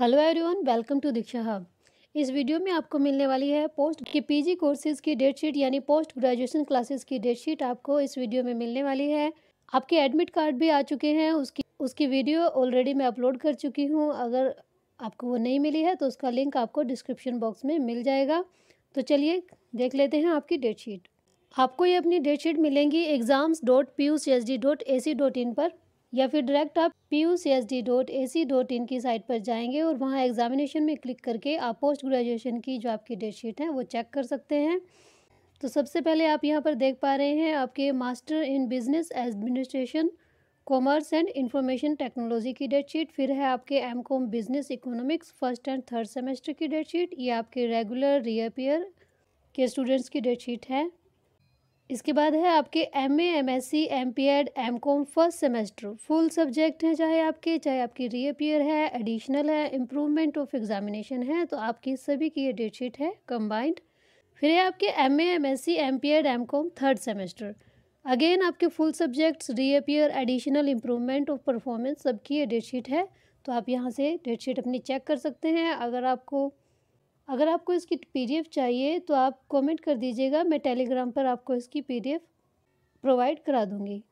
hello everyone welcome to Diksha hub इस video में आपको मिलने वाली है पोस्ट के पीजी कोर्सेज की डेट शीट यानी पोस्ट ग्रेजुएशन क्लासेस की डेट शीट आपको इस वीडियो में मिलने वाली है आपके एडमिट कार्ड भी आ चुके हैं उसकी उसकी वीडियो ऑलरेडी मैं अपलोड कर चुकी हूँ अगर आपको वो नहीं मिली है तो उसका लिंक आपको डिस्क्रिप्शन बॉक्स में मिल जाएगा तो चलिए देख लेते हैं आपकी डेट शीट आपको ये अपनी डेट शीट मिलेंगी exams dot P U C S D dot A C dot in पर या फिर डायरेक्ट आप P U C S D dot A C dot in की साइट पर जाएंगे और वहाँ एग्जामिनेशन में क्लिक करके आप पोस्ट ग्रेजुएशन की जो आपकी डेट शीट है वो चेक कर सकते हैं तो सबसे पहले आप यहाँ पर देख पा रहे हैं आपके master in business administration commerce and information technology की डेट शीट फिर है आपके M com business economics first and third semester की डेट शीट ये आपके रेगुलर रियपियर के स्टूडेंट्स की डेट शीट है इसके बाद है आपके M A M S C M P ed M com first semester full subject हैं चाहे आपके चाहे आपकी रीअपियर है एडिशनल है इम्प्रूवमेंट ऑफ एग्जामिनेशन है तो आपकी सभी की ये डेट शीट है कम्बाइंड फिर है आपके M A M S C M P ed M com third semester again आपके full subjects reappear additional improvement of performance सबकी ये डेट शीट है तो आप यहाँ से डेट शीट अपनी चेक कर सकते हैं अगर आपको अगर आपको इसकी पीडीएफ चाहिए तो आप कमेंट कर दीजिएगा मैं टेलीग्राम पर आपको इसकी पीडीएफ प्रोवाइड करा दूँगी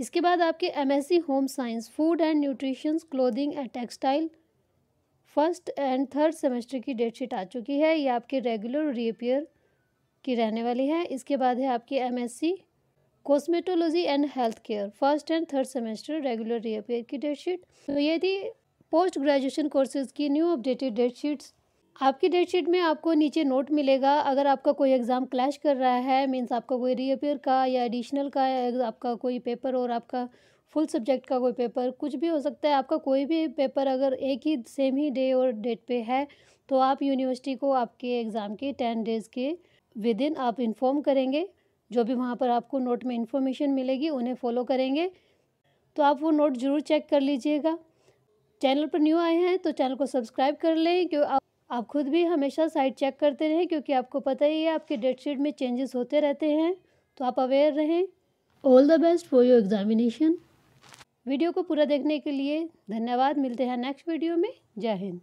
इसके बाद आपके MSc home science food and nutritions clothing and textile first and third semester की डेट शीट आ चुकी है ये आपके रेगुलर रीअपियर की रहने वाली है इसके बाद है आपकी C cosmetology and health care first and third semester regular reappear की डेट शीट तो ये थी पोस्ट ग्रेजुएशन कोर्सेज की न्यू अपडेटेड डेट शीट्स आपकी डेट शीट में आपको नीचे नोट मिलेगा अगर आपका कोई एग्ज़ाम क्लैश कर रहा है मीन्स आपका कोई रीअपेयर का या एडिशनल का आपका कोई पेपर और आपका फुल सब्जेक्ट का कोई पेपर कुछ भी हो सकता है आपका कोई भी पेपर अगर एक ही सेम ही डे और डेट पे है तो आप यूनिवर्सिटी को आपके एग्ज़ाम के टेन डेज़ के विद इन आप इन्फॉर्म करेंगे जो भी वहाँ पर आपको नोट में इन्फॉर्मेशन मिलेगी उन्हें फॉलो करेंगे तो आप वो नोट ज़रूर चेक कर लीजिएगा चैनल पर न्यू आए हैं तो चैनल को सब्सक्राइब कर लें क्यों आप खुद भी हमेशा साइट चेक करते रहें क्योंकि आपको पता ही है आपके डेट शीट में चेंजेस होते रहते हैं तो आप अवेयर रहें all the best for your examination video को पूरा देखने के लिए धन्यवाद मिलते हैं नेक्स्ट वीडियो में जय हिंद